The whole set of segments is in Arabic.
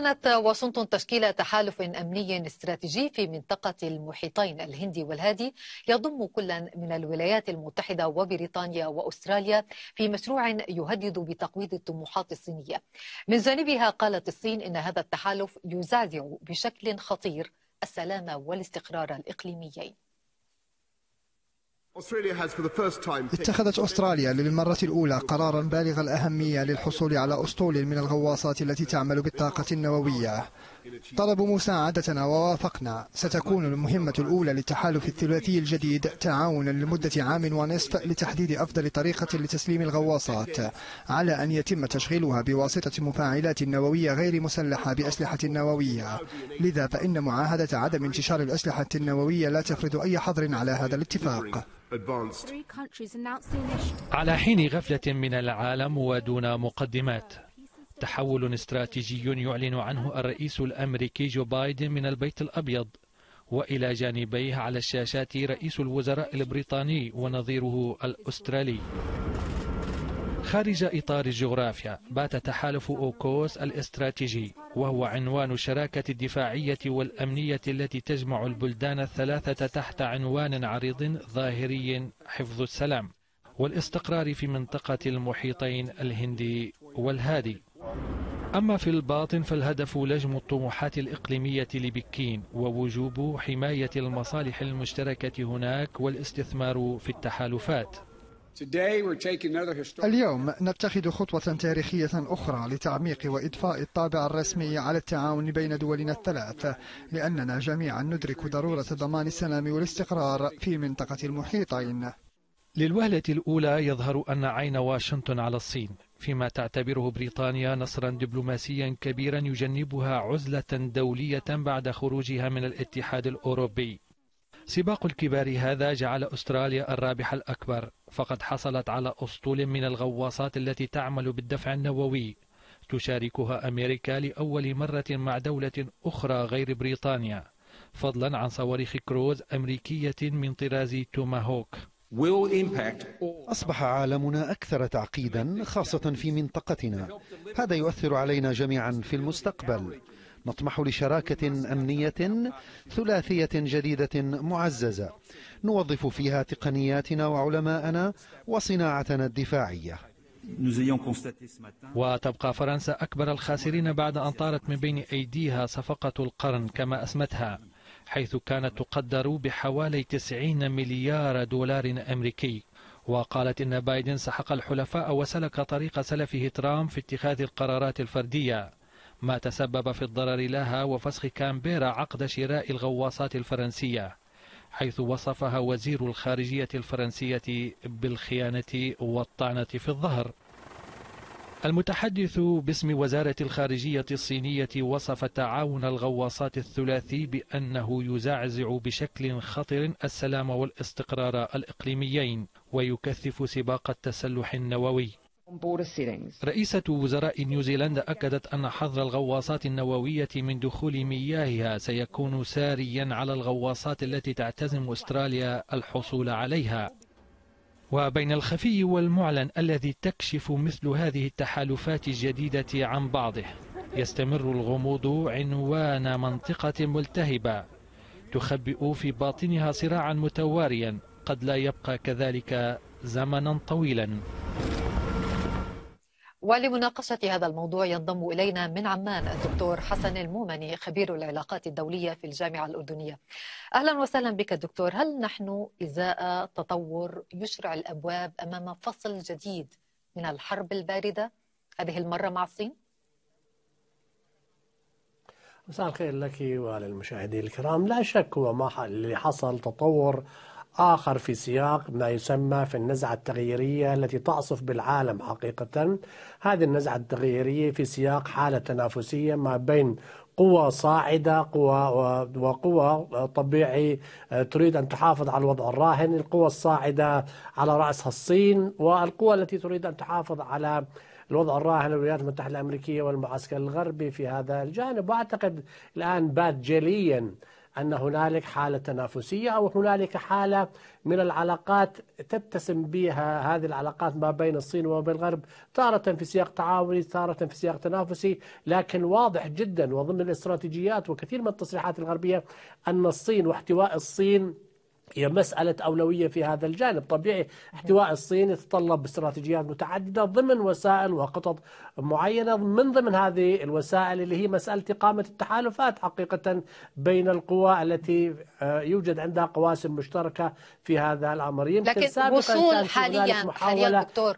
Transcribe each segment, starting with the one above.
أعلنت واشنطن تشكيل تحالف أمني استراتيجي في منطقة المحيطين الهندي والهادي يضم كلا من الولايات المتحدة وبريطانيا وأستراليا في مشروع يهدد بتقويض الطموحات الصينية من جانبها قالت الصين إن هذا التحالف يزعزع بشكل خطير السلام والاستقرار الإقليميين اتخذت أستراليا للمرة الأولى قرارا بالغ الأهمية للحصول على أسطول من الغواصات التي تعمل بالطاقة النووية طلبوا مساعدتنا ووافقنا ستكون المهمة الأولى للتحالف الثلاثي الجديد تعاونا لمدة عام ونصف لتحديد أفضل طريقة لتسليم الغواصات على أن يتم تشغيلها بواسطة مفاعلات نووية غير مسلحة بأسلحة نووية لذا فإن معاهدة عدم انتشار الأسلحة النووية لا تفرض أي حظر على هذا الاتفاق على حين غفلة من العالم ودون مقدمات تحول استراتيجي يعلن عنه الرئيس الأمريكي جو بايدن من البيت الأبيض وإلى جانبيه على الشاشات رئيس الوزراء البريطاني ونظيره الأسترالي خارج إطار الجغرافيا بات تحالف أوكوس الاستراتيجي وهو عنوان الشراكة الدفاعية والأمنية التي تجمع البلدان الثلاثة تحت عنوان عريض ظاهري حفظ السلام والاستقرار في منطقة المحيطين الهندي والهادي أما في الباطن فالهدف لجم الطموحات الإقليمية لبكين ووجوب حماية المصالح المشتركة هناك والاستثمار في التحالفات اليوم نتخذ خطوة تاريخية أخرى لتعميق وإضفاء الطابع الرسمي على التعاون بين دولنا الثلاث لأننا جميعا ندرك ضرورة ضمان السلام والاستقرار في منطقة المحيطين للوهلة الأولى يظهر أن عين واشنطن على الصين فيما تعتبره بريطانيا نصرا دبلوماسيا كبيرا يجنبها عزلة دولية بعد خروجها من الاتحاد الأوروبي سباق الكبار هذا جعل أستراليا الرابح الأكبر فقد حصلت على أسطول من الغواصات التي تعمل بالدفع النووي تشاركها أمريكا لأول مرة مع دولة أخرى غير بريطانيا فضلا عن صواريخ كروز أمريكية من طراز توماهوك أصبح عالمنا أكثر تعقيدا خاصة في منطقتنا هذا يؤثر علينا جميعا في المستقبل نطمح لشراكة أمنية ثلاثية جديدة معززة نوظف فيها تقنياتنا وعلماءنا وصناعتنا الدفاعية وتبقى فرنسا أكبر الخاسرين بعد أن طارت من بين أيديها صفقة القرن كما أسمتها حيث كانت تقدر بحوالي 90 مليار دولار أمريكي وقالت إن بايدن سحق الحلفاء وسلك طريق سلفه ترامب في اتخاذ القرارات الفردية ما تسبب في الضرر لها وفسخ كامبيرا عقد شراء الغواصات الفرنسية حيث وصفها وزير الخارجية الفرنسية بالخيانة والطعنة في الظهر المتحدث باسم وزارة الخارجية الصينية وصف تعاون الغواصات الثلاثي بأنه يزعزع بشكل خطر السلام والاستقرار الإقليميين ويكثف سباق التسلح النووي رئيسة وزراء نيوزيلندا أكدت أن حظر الغواصات النووية من دخول مياهها سيكون ساريا على الغواصات التي تعتزم أستراليا الحصول عليها وبين الخفي والمعلن الذي تكشف مثل هذه التحالفات الجديدة عن بعضه يستمر الغموض عنوان منطقة ملتهبة تخبئ في باطنها صراعا متواريا قد لا يبقى كذلك زمنا طويلا ولمناقشة هذا الموضوع ينضم إلينا من عمان الدكتور حسن المومني خبير العلاقات الدولية في الجامعة الأردنية أهلا وسهلا بك دكتور هل نحن إزاء تطور يشرع الأبواب أمام فصل جديد من الحرب الباردة هذه المرة مع الصين؟ مساء الخير لك وللمشاهدين الكرام لا شك هو ما اللي حصل تطور آخر في سياق ما يسمى في النزعة التغييرية التي تعصف بالعالم حقيقة هذه النزعة التغييرية في سياق حالة تنافسية ما بين قوى صاعدة قوى وقوى طبيعي آه، تريد أن تحافظ على الوضع الراهن القوى الصاعدة على رأسها الصين والقوى التي تريد أن تحافظ على الوضع الراهن للولايات المتحدة الأمريكية والمعسكر الغربي في هذا الجانب وأعتقد الآن بات جلياً أن هنالك حالة تنافسية أو هنالك حالة من العلاقات تتسم بها هذه العلاقات ما بين الصين وما بين الغرب تارة في سياق تعاوني تارة في سياق تنافسي لكن واضح جدا وضمن الاستراتيجيات وكثير من التصريحات الغربية أن الصين واحتواء الصين هي مسألة أولوية في هذا الجانب طبيعي احتواء الصين يتطلب استراتيجيات متعددة ضمن وسائل وخطط معينة من ضمن هذه الوسائل اللي هي مسألة إقامة التحالفات حقيقة بين القوى التي آه، يوجد عندها قواسم مشتركة في هذا الأمر يمكن لكن سابقا وصول حاليا حاليا دكتور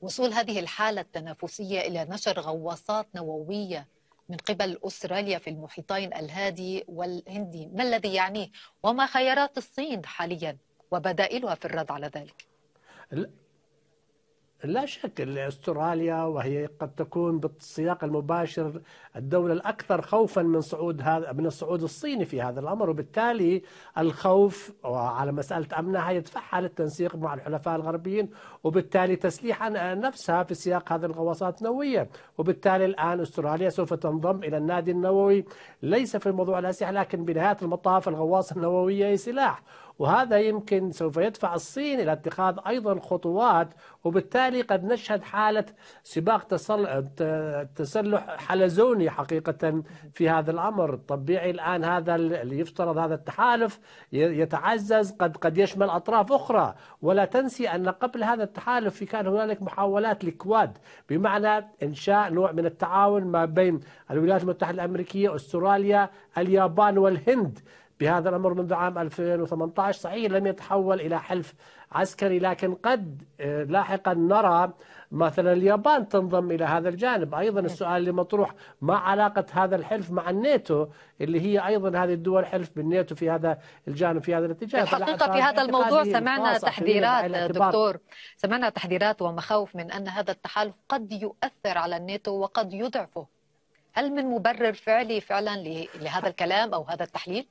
وصول هذه الحالة التنافسية إلى نشر غواصات نووية من قبل أستراليا في المحيطين الهادي والهندي ما الذي يعنيه وما خيارات الصين حاليا وبدائلها في الرد على ذلك لا شك استراليا وهي قد تكون بالسياق المباشر الدوله الاكثر خوفا من صعود هذا من الصعود الصيني في هذا الامر وبالتالي الخوف على مساله امنها يدفعها للتنسيق مع الحلفاء الغربيين وبالتالي تسليح نفسها في سياق هذه الغواصات النوويه وبالتالي الان استراليا سوف تنضم الى النادي النووي ليس في الموضوع الاسلحه لكن بنهايه المطاف الغواصه النوويه هي سلاح وهذا يمكن سوف يدفع الصين إلى اتخاذ أيضا خطوات وبالتالي قد نشهد حالة سباق تسلح حلزوني حقيقة في هذا الأمر الطبيعي الآن هذا اللي يفترض هذا التحالف يتعزز قد قد يشمل أطراف أخرى ولا تنسي أن قبل هذا التحالف في كان هنالك محاولات لكواد بمعنى إنشاء نوع من التعاون ما بين الولايات المتحدة الأمريكية أستراليا اليابان والهند بهذا الأمر منذ عام 2018 صحيح لم يتحول إلى حلف عسكري لكن قد آه، لاحقا نرى مثلا اليابان تنضم إلى هذا الجانب أيضا نعم. السؤال اللي مطروح ما علاقة هذا الحلف مع الناتو اللي هي أيضا هذه الدول حلف بالناتو في هذا الجانب في هذا الاتجاه الحقيقة في هذا الموضوع سمعنا تحذيرات دكتور سمعنا تحذيرات ومخاوف من أن هذا التحالف قد يؤثر على الناتو وقد يضعفه هل من مبرر فعلي فعلا لهذا الكلام أو هذا التحليل؟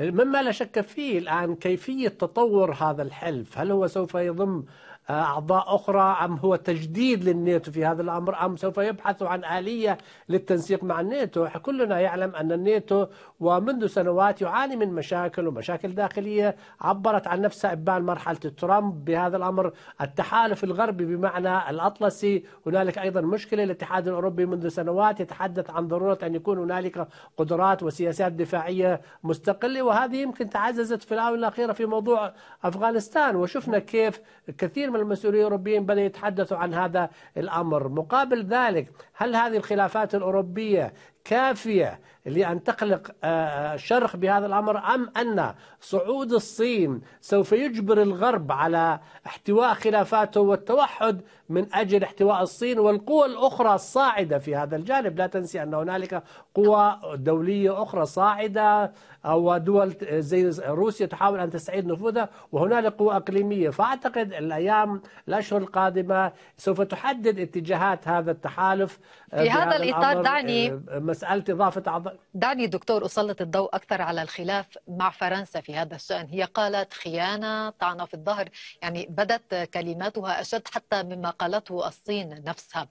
مما لا شك فيه الآن كيفية تطور هذا الحلف هل هو سوف يضم أعضاء أخرى أم هو تجديد للناتو في هذا الأمر أم سوف يبحث عن آلية للتنسيق مع الناتو كلنا يعلم أن الناتو ومنذ سنوات يعاني من مشاكل ومشاكل داخلية عبرت عن نفسها إبان مرحلة ترامب بهذا الأمر التحالف الغربي بمعنى الأطلسي هنالك أيضا مشكلة الاتحاد الأوروبي منذ سنوات يتحدث عن ضرورة أن يكون هنالك قدرات وسياسات دفاعية مستقلة وهذه يمكن تعززت في الآونة الأخيرة في موضوع أفغانستان وشفنا كيف كثير من المسؤولين الأوروبيين بدأوا يتحدثوا عن هذا الأمر مقابل ذلك هل هذه الخلافات الأوروبية كافية لأن تقلق الشرق آه، آه، بهذا الأمر أم أن صعود الصين سوف يجبر الغرب على احتواء خلافاته والتوحد من أجل احتواء الصين والقوى الأخرى الصاعدة في هذا الجانب لا تنسي أن هنالك قوى دولية أخرى صاعدة أو دول زي روسيا تحاول أن تستعيد نفوذها وهنالك قوى إقليمية فأعتقد الأيام الأشهر القادمة سوف تحدد اتجاهات هذا التحالف آه، في هذا الإطار دعني مسألة إضافة أعضاء دعني دكتور أسلط الضوء أكثر على الخلاف مع فرنسا في هذا الشأن هي قالت خيانة طعنة في الظهر يعني بدت كلماتها أشد حتى مما قالته الصين نفسها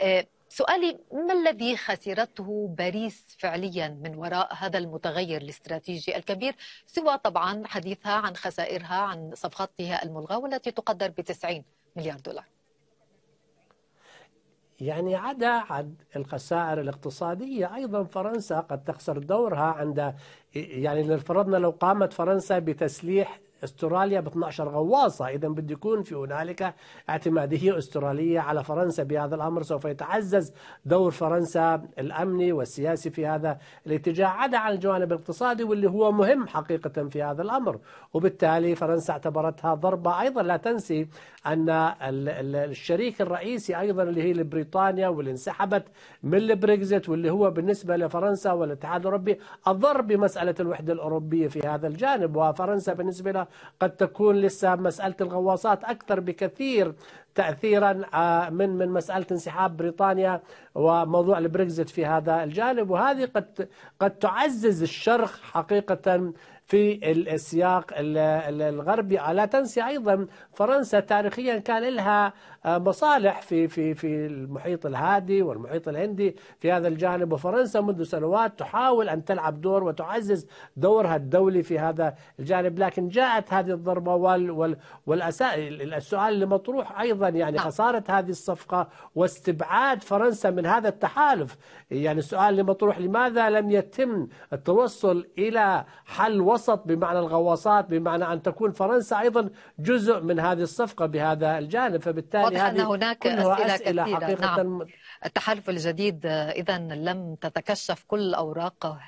آه، سؤالي ما الذي خسرته باريس فعليا من وراء هذا المتغير الاستراتيجي الكبير سوى طبعا حديثها عن خسائرها عن صفقتها الملغاة والتي تقدر ب 90 مليار دولار يعني عدا عد الخسائر الاقتصادية أيضا فرنسا قد تخسر دورها عند يعني لو فرضنا لو قامت فرنسا بتسليح استراليا ب 12 غواصة إذا بده يكون في هنالك اعتمادية استرالية على فرنسا بهذا الأمر سوف يتعزز دور فرنسا الأمني والسياسي في هذا الاتجاه عدا عن الجوانب الاقتصادي واللي هو مهم حقيقة في هذا الأمر وبالتالي فرنسا اعتبرتها ضربة أيضا لا تنسي أن الشريك الرئيسي أيضا اللي هي بريطانيا واللي انسحبت من البريكزيت واللي هو بالنسبة لفرنسا والاتحاد الأوروبي اضر بمسألة الوحدة الأوروبية في هذا الجانب وفرنسا بالنسبة لها قد تكون لسه مسألة الغواصات أكثر بكثير تأثيرا آه، من من مسألة انسحاب بريطانيا وموضوع البريكزت في هذا الجانب وهذه قد قد تعزز الشرخ حقيقة في السياق الغربي آه، لا تنسي ايضا فرنسا تاريخيا كان لها آه، مصالح في في في المحيط الهادي والمحيط الهندي في هذا الجانب وفرنسا منذ سنوات تحاول ان تلعب دور وتعزز دورها الدولي في هذا الجانب لكن جاءت هذه الضربه وال وال والسؤال المطروح ايضا يعني نعم. خساره هذه الصفقه واستبعاد فرنسا من هذا التحالف يعني السؤال المطروح لماذا لم يتم التوصل الى حل وسط بمعنى الغواصات بمعنى ان تكون فرنسا ايضا جزء من هذه الصفقه بهذا الجانب فبالتالي هذه أن هناك كلها أسئلة, أسئلة كثيرة نعم. حقيقة نعم. التحالف الجديد إذا لم تتكشف كل أوراقه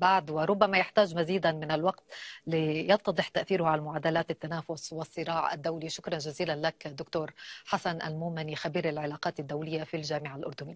بعد وربما يحتاج مزيدا من الوقت ليتضح تأثيره على معادلات التنافس والصراع الدولي شكرا جزيلا لك دكتور حسن المومني خبير العلاقات الدولية في الجامعة الأردنية